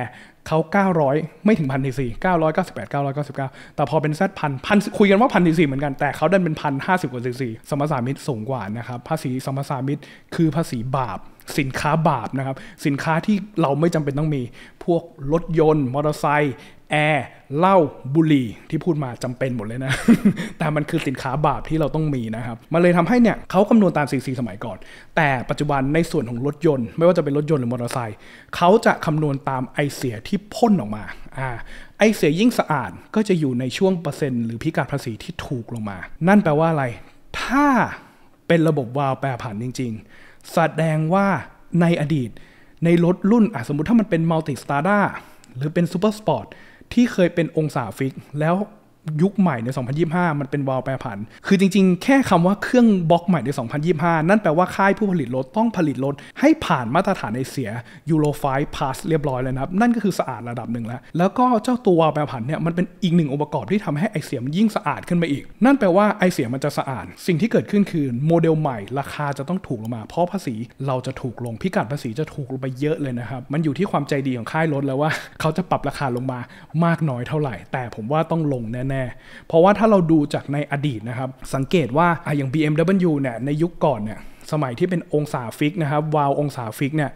เขา 900 ไม่ถึงพันทีซี998 999 แต่พอเป็นแซดพันพันคุยกันว่าพันทีซีเหมือนกัน แต่เขาดันเป็นพันห้าสิบกว่าทีซีสมสามิตรสูงกว่านะครับ ภาษีสมสามิตรคือภาษีบาป สินค้าบาปนะครับ สินค้าที่เราไม่จำเป็นต้องมี พวกรถยนต์ มอเตอร์ไซค์แอร์เหล้าบุหรี่ที่พูดมาจำเป็นหมดเลยนะแต่มันคือสินค้าบาปที่เราต้องมีนะครับมันเลยทำให้เนี่ยเขาคำนวณตาม CC สมัยก่อน แต่ปัจจุบันในส่วนของรถยนต์ ไม่ว่าจะเป็นรถยนต์หรือมอเตอร์ไซค์เขาจะคำนวณตามไอเสียที่พ่นออกมาอ่าไอเสียยิ่งสะอาดก็จะอยู่ในช่วงเปอร์เซ็นต์หรือพิกัดภาษีที่ถูกลงมา นั่นแปลว่าอะไร ถ้าเป็นระบบวาล์วแปรผันจริงๆแสดงว่าในอดีต ในรถรุ่นสมมติถ้ามันเป็นมัลติสตาร์ด้าหรือเป็นซูเปอร์สปอร์ตที่เคยเป็นองศาฟิกแล้วยุคใหม่ใน 2025 มันเป็นวาลแปรผัน คือจริงๆ แค่คำว่าเครื่องบล็อกใหม่ใน 2025 นั่นแปลว่าค่ายผู้ผลิตรถต้องผลิตรถให้ผ่านมาตรฐานในเสียยูโร5 pass เรียบร้อยแล้วนะครับ นั่นก็คือสะอาดระดับหนึ่งแล้ว แล้วก็เจ้าตัววาลแปรผันเนี่ยมันเป็นอีกหนึ่งองค์ประกอบที่ทำให้ไอเสียมันยิ่งสะอาดขึ้นไปอีก นั่นแปลว่าไอเสียมันจะสะอาด สิ่งที่เกิดขึ้นคือ โมเดลใหม่ราคาจะต้องถูกลงมา เพราะภาษีเราจะถูกลง พิกัดภาษีจะถูกลงไปเยอะเลยนะครับ มันอยู่ที่ความใจดีของค่ายรถแล้วว่าเขาจะปรับราคามากน้อยเท่าไหร่ แต่ผมว่าต้องลงแน่่เพราะว่าถ้าเราดูจากในอดีตนะครับ สังเกตว่าออย่าง BMW เนี่ยในยุคก่อนเนี่ยสมัยที่เป็นองศาฟิกนะครับ วาลองศาฟิกเนี่ย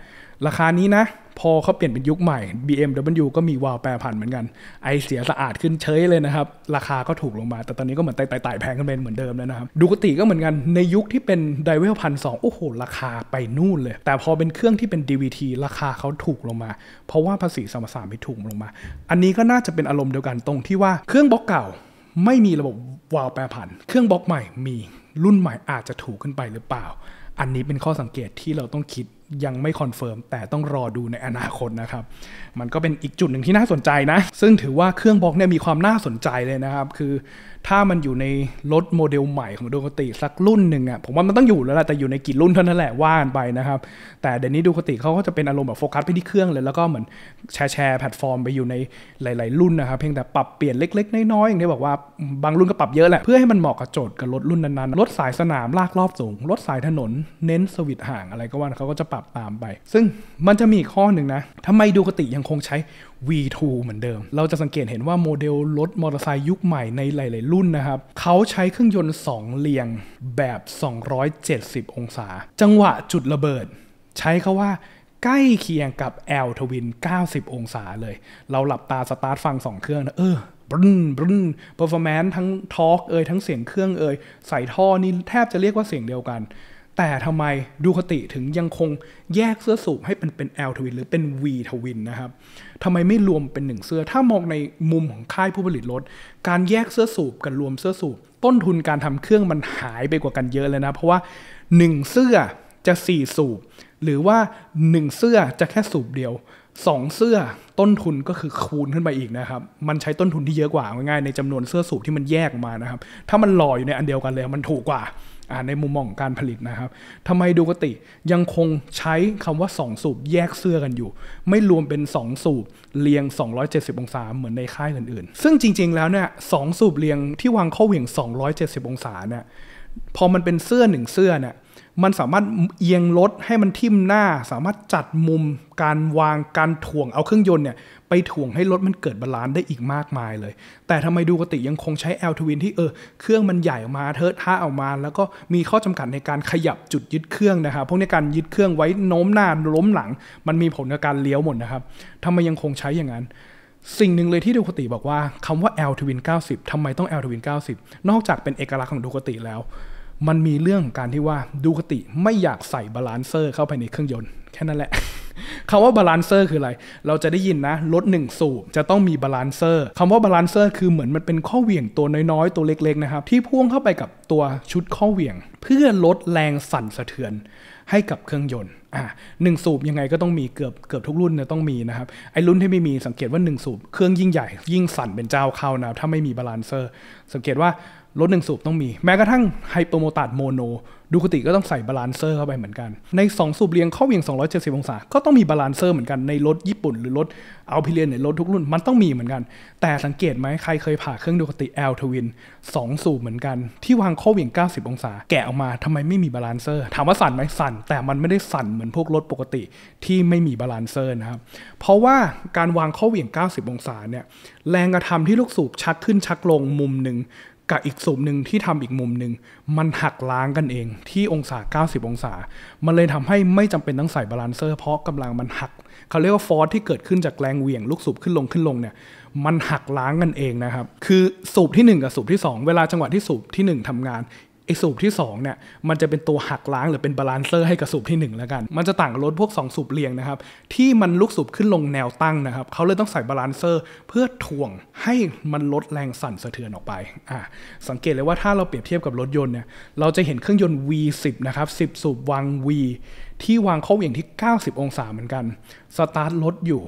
ราคานี้นะพอเขาเปลี่ยนเป็นยุคใหม่ BMW ก็มีวาล์วแปรผันเหมือนกัน ไอเสียสะอาดขึ้นเฉยเลยนะครับราคาก็ถูกลงมา แต่ตอนนี้ก็เหมือนไต่ไต่แพงขึ้นเป็นเหมือนเดิมแล้วนะครับดูกติก็เหมือนกันในยุคที่เป็นไดเวลพันสองโอ้โหราคาไปนู่นเลย แต่พอเป็นเครื่องที่เป็น DVT ราคาเขาถูกลงมา เพราะว่าภาษีสมสามิถูกลงมา อันนี้ก็น่าจะเป็นอารมณ์เดียวกันตรงที่ว่าเครื่องบล็อกเก่าไม่มีระบบวาล์วแปรผันเครื่องบล็อกใหม่มี รุ่นใหม่อาจจะถูกขึ้นไปหรือเปล่า อันนี้เป็นข้อสังเกตที่เราต้องคิดยังไม่คอนเฟิร์มแต่ต้องรอดูในอนาคตนะครับ มันก็เป็นอีกจุดหนึ่งที่น่าสนใจนะ ซึ่งถือว่าเครื่องบล็อกเนี่ยมีความน่าสนใจเลยนะครับ คือถ้ามันอยู่ในรถโมเดลใหม่ของดูคติสักรุ่นหนึ่งอะ่ะผมว่ามันต้องอยู่แล้วแหละแต่อยู่ในกี่รุ่นเท่านั้นแหละว่านไปนะครับแต่เดี๋ยวนี้ดูคติเขาก็จะเป็นอารมณ์แบบโฟกัสไปที่เครื่องเลยแล้วก็เหมือนแชร์แชร์แพลตฟอร์มไปอยู่ในหลาย ๆ รุ่นนะครับเพียงแต่ปรับเปลี่ยนเล็กๆน้อยๆอย่างที่บอกว่าบางรุ่นก็ปรับเยอะแหละเพื่อให้มันเหมาะกับโจทย์กับรถรุ่นนั้นๆรถสายสนามลากรอบสูงรถสายถนนเน้นสวิตห่างอะไรก็ว่าเขาก็จะปรับตามไป ซึ่งมันจะมีข้อหนึ่งนะทำไมดูคติยังคงใช้ V2 เหมือนเดิม เราจะสังเกตเห็นว่าโมเดลรถมอเตอร์ไซค์ยุคใหม่ในหลายๆรุ่นนะครับ เขาใช้เครื่องยนต์ 2เลียงแบบ 270 องศา จังหวะจุดระเบิด ใช้เขาว่าใกล้เคียงกับ L ทวิน 90 องศาเลย เราหลับตาสตาร์ทฟัง 2 เครื่องนะ เออบึึนบึึนเปอร์ฟอร์แมนซ์ทั้งทอร์กเอ่ยทั้งเสียงเครื่องเอ่ยใส่ท่อนี่แทบจะเรียกว่าเสียงเดียวกันแต่ทำไมดูคติถึงยังคงแยกเสื้อสูบให้เป็นเป็น L ทวินหรือเป็น V ทวินนะครับทำไมไม่รวมเป็นหนึ่งเสื้อถ้ามองในมุมของค่ายผู้ผลิตรถการแยกเสื้อสูบกับรวมเสื้อสูบต้นทุนการทำเครื่องมันหายไปกว่ากันเยอะเลยนะเพราะว่า 1 เสื้อจะ 4 สูบหรือว่า 1 เสื้อจะแค่สูบเดียว 2 เสื้อต้นทุนก็คือคูณขึ้นไปอีกนะครับมันใช้ต้นทุนที่เยอะกว่าง่ายๆในจำนวนเสื้อสูบที่มันแยกมานะครับถ้ามันหล่ออยู่ในอันเดียวกันเลย มันถูกกว่าในมุมมองการผลิตนะครับ ทำไมดูกติยังคงใช้คำว่า 2 สูบแยกเสื้อกันอยู่ ไม่รวมเป็น 2 สูบเรียง 270องศาเหมือนในค่ายอื่นๆซึ่งจริงๆ แล้วเนี่ยสสูบเรียงที่วางข้อเหวี่ยง 270 องศาเนี่ยพอมันเป็นเสื้อหนึ่งเสื้อเนี่ยมันสามารถเอียงรถให้มันทิ่มหน้า สามารถจัดมุมการวางการถ่วงเอาเครื่องยนต์เนี่ยไปถ่วงให้รถมันเกิดบาลานซ์ได้อีกมากมายเลย แต่ทำไมดูกติยังคงใช้ L Twin ที่เออเครื่องมันใหญ่ออกมาเทิร์ดท่าออกมา แล้วก็มีข้อจำกัดในการขยับจุดยึดเครื่องนะครับพวกนี้การยึดเครื่องไว้โน้มหน้า ล้มหลัง มันมีผลกับการเลี้ยวหมดนะครับทำไมยังคงใช้อย่างนั้น สิ่งหนึ่งเลยที่ดูกติบอกว่าคำว่า L Twin 90 ทำไมต้อง L Twin 90 นอกจากเป็นเอกลักษณ์ของดูกติแล้ว มันมีเรื่องการที่ว่าดูกติไม่อยากใส่บาลานเซอร์เข้าไปในเครื่องยนต์แค่นั้นแหละคำว่าบาลานเซอร์คืออะไร เราจะได้ยินนะรถ1สูบจะต้องมีบาลานเซอร์คำว่าบาลานเซอร์คือเหมือนมันเป็นข้อเหวี่ยงตัวน้อยๆ ตัวเล็กๆนะครับ ที่พ่วงเข้าไปกับตัวชุดข้อเหวี่ยง เพื่อลดแรงสั่นสะเทือนให้กับเครื่องยนต์อ่าหนึ่งสูบยังไงก็ต้องมีเกือบเกือบทุกรุ่นเนี่ยต้องมีนะครับ ไอ้รุ่นที่ไม่มีสังเกตว่า 1 สูบเครื่องยิ่งใหญ่ ยิ่งสั่นเป็นเจ้าเข้านะถ้าไม่มีบาลานเซอร์ สังเกตว่ารถหนึ่งสูบต้องมี แม้กระทั่งไฮเปอร์โมตัดโมโนดูคติก็ต้องใส่บาลานเซอร์เข้าไปเหมือนกันใน 2 สูบเรียงข้อเวียง 270 องศา ก็ต้องมีบาลานเซอร์เหมือนกันในรถญี่ปุ่นหรือรถเอาพิเรียนหรือรถทุกรุ่น มันต้องมีเหมือนกัน แต่สังเกตไหมใครเคยผ่าเครื่องดูคติแอลทวินสองสูบเหมือนกัน ที่วางข้อเวียง 90 องศาแกะออกมาทำไมไม่มีบาลานเซอร์ถามว่าสั่นไหมสั่น แต่มันไม่ได้สั่นเหมือนพวกรถปกติที่ไม่มีบาลานเซอร์นะครับเพราะว่าการวางข้อเวียง 90 องศาเนี่ยแรงกระทำที่ลูกสูบชักขึ้นชักลง มุมหนึ่งกับอีกสูมหนึ่งที่ทำอีกมุมหนึ่ง มันหักล้างกันเอง ที่องศา 90 องศามันเลยทำให้ไม่จำเป็นต้องใส่บาลานเซอร์เพราะกำลังมันหักเขาเรียกว่าฟอร์สที่เกิดขึ้นจากแรงเหวี่ยง ลูกสูบขึ้นลง ขึ้นลงเนี่ยมันหักล้างกันเองนะครับ คือสูบที่ 1 กับสูบที่ 2 เวลาจังหวะที่สูบที่ 1ทำงานไอ้สูบที่2เนี่ยมันจะเป็นตัวหักล้างหรือเป็นบาลานเซอร์ให้กับสูบที่ 1 แล้วกัน มันจะต่างรถพวก 2 สูบเรียงนะครับ ที่มันลุกสูบขึ้นลงแนวตั้งนะครับ เขาเลยต้องใส่บาลานเซอร์ เพื่อถ่วงให้มันลดแรงสั่นสะเทือนออกไปอ่าสังเกตเลยว่าถ้าเราเปรียบเทียบกับรถยนต์เนี่ยเราจะเห็นเครื่องยนต์ V10 นะครับ 10 สูบวาง V ที่วางเข้าเหวี่ยงที่ 90 องศาเหมือนกันสตาร์ทรถอยู่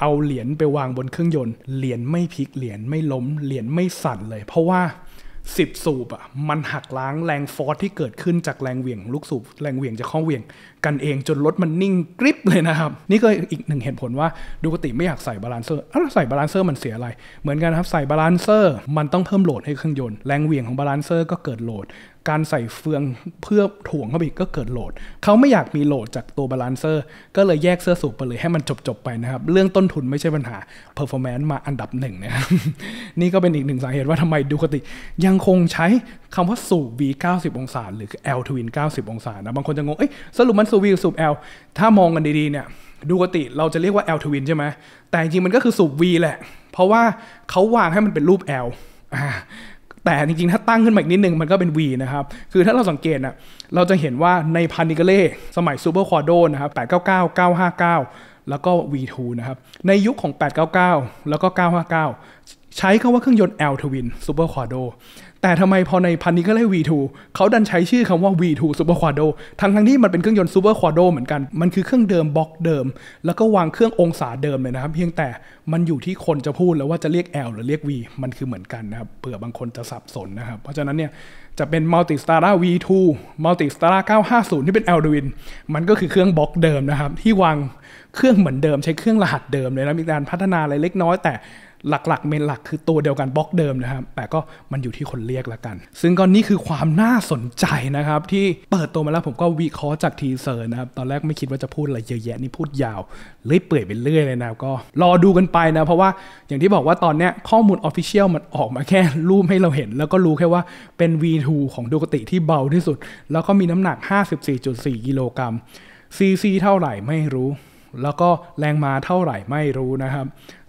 เอาเหรียญไปวางบนเครื่องยนต์เหรียญไม่พลิกเหรียญไม่ล้มเหรียญไม่สั่นเลยเพราะว่าสิบสูบอ่ะมันหักล้างแรงฟอร์สที่เกิดขึ้นจากแรงเหวี่ยง ลูกสูบแรงเหวี่ยงจากข้อเหวี่ยงกันเองจนรถมันนิ่งกริบเลยนะครับ นี่ก็อีกหนึ่งเหตุผลว่าดูกติไม่อยากใส่บาลานเซอร์อ้าวใส่บาลานเซอร์มันเสียอะไร เหมือนกันครับ ใส่บาลานเซอร์มันต้องเพิ่มโหลดให้เครื่องยนต์แรงเหวี่ยงของบาลานเซอร์ก็เกิดโหลดการใส่เฟืองเพื่อถ่วงเข้าไปก็เกิดโหลดเขาไม่อยากมีโหลดจากตัวบาลานเซอร์ก็เลยแยกเสื้อสูบไปเลยให้มันจบๆไปนะครับเรื่องต้นทุนไม่ใช่ปัญหา performance มาอันดับหนึ่งนะครับนี่ก็เป็นอีกหนึ่งสาเหตุว่าทำไมดูกติ ยังคงใช้คำว่าสูบ V 90องศาหรือ L twin 90 องศานะบางคนจะงงเอ้ยสรุปมันสูบ V กับสูบ L ถ้ามองกันดีๆเนี่ยดูกติเราจะเรียกว่า L ทวินใช่ไหมแต่จริงมันก็คือสูบ V แหละ เพราะว่าเขาวางให้มันเป็นรูป L แต่จริงๆถ้าตั้งขึ้นมาอีกนิดนึงมันก็เป็น V นะครับ คือถ้าเราสังเกตนะเราจะเห็นว่าในพันนิกเล่สมัยซูเปอร์คอร์โดนะครับ899 959 แล้วก็ V2 นะครับ ในยุคของ 899 แล้วก็ 959 ใช้คาว่าเครื่องยนต์ L twin Super Quadro แต่ทำไมพอในพันนี้ก็เรียก V2 เขาดันใช้ชื่อคำว่า V2 Super Quadro ทั้งทั้งที่มันเป็นเครื่องยนต์ Super Quadro เหมือนกัน มันคือเครื่องเดิมบล็อกเดิม แล้วก็วางเครื่ององศาเดิมเลยนะครับ เพียงแต่มันอยู่ที่คนจะพูดแล้วว่าจะเรียก L หรือเรียก V มันคือเหมือนกันนะครับ เผื่อบางคนจะสับสนนะครับ เพราะฉะนั้นเนี่ยจะเป็น Multistar V2 Multistar 950 ที่เป็น a r d u i n มันก็คือเครื่องบล็อกเดิมนะครับ ที่วางเครื่องเหมือนเดิม ใช้เครื่องรหัสเดิมเลยนะมีการพัฒนาอะไรเล็กน้อยแต่หลักๆเมนหลักคือตัวเดียวกันบล็อกเดิมนะครับ แต่ก็มันอยู่ที่คนเรียกละกัน ซึ่งก็นี่คือความน่าสนใจนะครับ ที่เปิดตัวมาแล้วผมก็วิเคราะห์จากทีเซอร์นะครับ ตอนแรกไม่คิดว่าจะพูดอะไรเยอะแยะนี่พูดยาว เลยเปื่อยไปเรื่อยเลยนะก็ รอดูกันไปนะ เพราะว่าอย่างที่บอกว่าตอนเนี้ยข้อมูลออฟฟิเชียลมันออกมาแค่รูปให้เราเห็น แล้วก็รู้แค่ว่าเป็น V2 ของดูกติที่เบาที่สุด แล้วก็มีน้ำหนัก 54.4กิโลกรัมซีซีเท่าไหร่ไม่รู้ แล้วก็แรงมาเท่าไหร่ไม่รู้นะครับ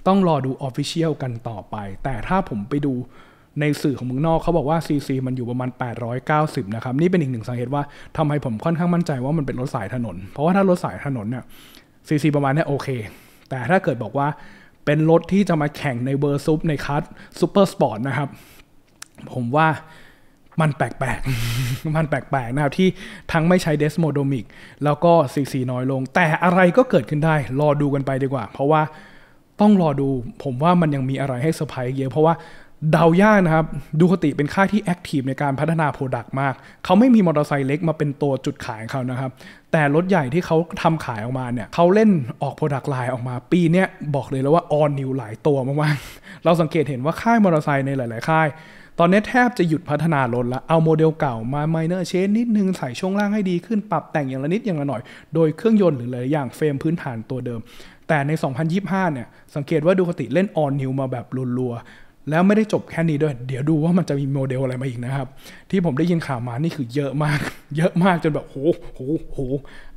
ต้องรอดูออฟฟิเชียลกันต่อไป แต่ถ้าผมไปดูในสื่อของเมืองนอก เขาบอกว่า CC มันอยู่ประมาณ 890 นะครับ นี่เป็นอีกหนึ่งสาเหตุว่าทำห้ผมค่อนข้างมั่นใจว่ามันเป็นรถสายถนน เพราะว่าถ้ารถสายถนนเนี่ย CC ประมาณนี้โอเค แต่ถ้าเกิดบอกว่าเป็นรถที่จะมาแข่งในเบอร์ซุปในคัสซูเปอร์สปอร์ตนะครับ ผมว่ามันแปลกๆ มันแปลกๆนะครับที่ทั้งไม่ใช้เดสโมโดมิกแล้วก็ซีซีน้อยลง แต่อะไรก็เกิดขึ้นได้ รอดูกันไปดีกว่า เพราะว่าต้องรอดูผมว่ามันยังมีอะไรให้เซอร์ไพรส์เยอะ เพราะว่าเดาย่านะครับดูคติเป็นค่ายที่แอคทีฟในการพัฒนาโปรดักต์มาก เขาไม่มีมอเตอร์ไซค์เล็กมาเป็นตัวจุดขายเขานะครับ แต่รถใหญ่ที่เขาทำขายออกมาเนี่ยเขาเล่นออกโปรดักต์ไลน์ออกมาปีนี้บอกเลยแล้วว่าออนนิวหลายตัวมากๆ เราสังเกตเห็นว่าค่ายมอเตอร์ไซค์ในหลายๆ ค่าย ตอนนี้แทบจะหยุดพัฒนารถแล้ว เอาโมเดลเก่ามาไมเนอร์เชนนิดนึงใส่ช่วงล่างให้ดีขึ้น ปรับแต่งอย่างละนิดอย่างละหน่อย โดยเครื่องยนต์หรือหลายอย่างเฟรมพื้นฐานตัวเดิมแต่ใน 2025 เนี่ย สังเกตว่าดูคติเล่นออนนิวมาแบบรัวๆแล้วไม่ได้จบแค่นี้ด้วย เดี๋ยวดูว่ามันจะมีโมเดลอะไรมาอีกนะครับ ที่ผมได้ยินข่าวมานี่คือเยอะมาก เยอะมากจนแบบโหโหโห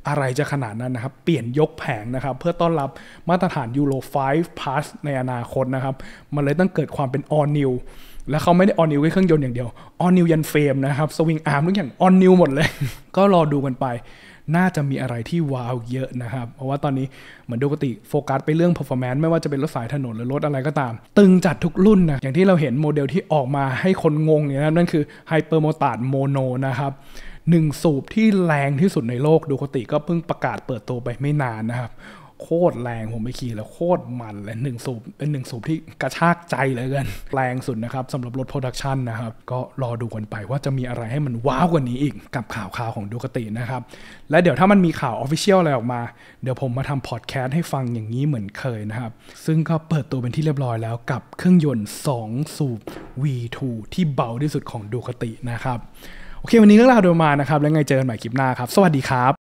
อะไรจะขนาดนั้นนะครับ เปลี่ยนยกแผงนะครับ เพื่อต้อนรับมาตรฐานยูโร5 plus ในอนาคตนะครับ มันเลยต้องเกิดความเป็นออนนิวแล้วเขาไม่ได้ออนนิวแค่เครื่องยนต์อย่างเดียวออนนิวยันเฟรมนะครับ สวิงอาร์มทุกอย่างออนนิวหมดเลย ก็รอดูกันไปน่าจะมีอะไรที่ว้าวเยอะนะครับ เพราะว่าตอนนี้เหมือนดูกติโฟกัสไปเรื่อง performance ไม่ว่าจะเป็นรถสายถนนหรือรถอะไรก็ตาม ตึงจัดทุกรุ่นนะอย่างที่เราเห็นโมเดลที่ออกมาให้คนงงเนี่ยนั่นคือไฮเปอร์โมตาร์โมโนนะครับหนึ่งสูบที่แรงที่สุดในโลกดูกติก็เพิ่งประกาศเปิดตัวไปไม่นานนะครับโคตรแรงผมไปขี่แล้วโคตรมันเลยหนึ่งสูบเป็นหนึ่งสูบที่กระชากใจเลยกันแรงสุดนะครับสำหรับรถโปรดักชันนะครับ ก็รอดูกันไปว่าจะมีอะไรให้มันว้าวกว่านี้อีกกับข่าวข่าวของดูกตินะครับ และเดี๋ยวถ้ามันมีข่าวออฟฟิเชียลอะไรออกมา เดี๋ยวผมมาทำพอดแคสต์ให้ฟังอย่างนี้เหมือนเคยนะครับ ซึ่งก็เปิดตัวเป็นที่เรียบร้อยแล้วกับเครื่องยนต์ 2 สูบ V2 ที่เบาที่สุดของดูกตินะครับโอเค วันนี้เรื่องราวโดยมานะครับแล้วไงเจอกันใหม่คลิปหน้าครับสวัสดีครับ